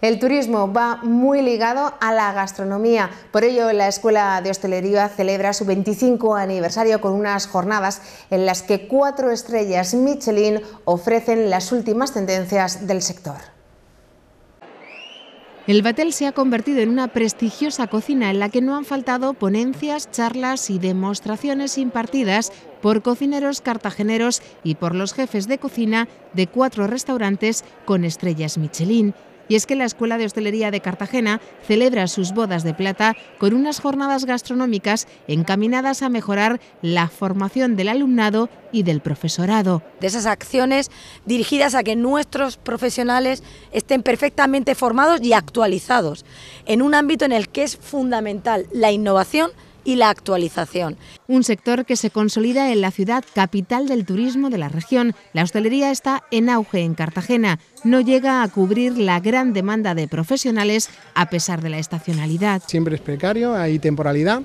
El turismo va muy ligado a la gastronomía, por ello la Escuela de Hostelería celebra su 25 aniversario con unas jornadas en las que cuatro estrellas Michelin ofrecen las últimas tendencias del sector. El Batel se ha convertido en una prestigiosa cocina en la que no han faltado ponencias, charlas y demostraciones impartidas por cocineros cartageneros y por los jefes de cocina de cuatro restaurantes con estrellas Michelin y es que la Escuela de Hostelería de Cartagena celebra sus bodas de plata con unas jornadas gastronómicas encaminadas a mejorar la formación del alumnado y del profesorado. De esas acciones dirigidas a que nuestros profesionales estén perfectamente formados y actualizados en un ámbito en el que es fundamental la innovación y la actualización. Un sector que se consolida en la ciudad capital del turismo de la región. La hostelería está en auge en Cartagena. No llega a cubrir la gran demanda de profesionales a pesar de la estacionalidad. Siempre es precario, hay temporalidad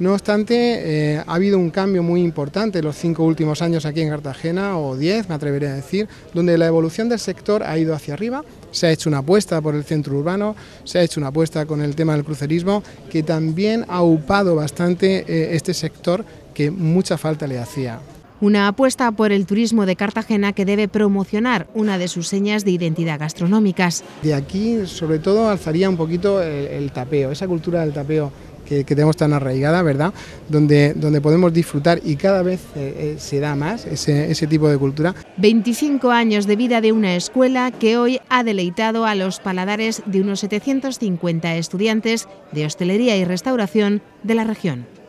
no obstante, eh, ha habido un cambio muy importante los cinco últimos años aquí en Cartagena, o diez, me atrevería a decir, donde la evolución del sector ha ido hacia arriba, se ha hecho una apuesta por el centro urbano, se ha hecho una apuesta con el tema del crucerismo, que también ha upado bastante eh, este sector que mucha falta le hacía. Una apuesta por el turismo de Cartagena que debe promocionar una de sus señas de identidad gastronómicas. De aquí, sobre todo, alzaría un poquito el tapeo, esa cultura del tapeo que, tenemos tan arraigada, ¿verdad? Donde, donde podemos disfrutar y cada vez eh, eh, se da más ese, ese tipo de cultura. 25 años de vida de una escuela que hoy ha deleitado a los paladares de unos 750 estudiantes de hostelería y restauración de la región.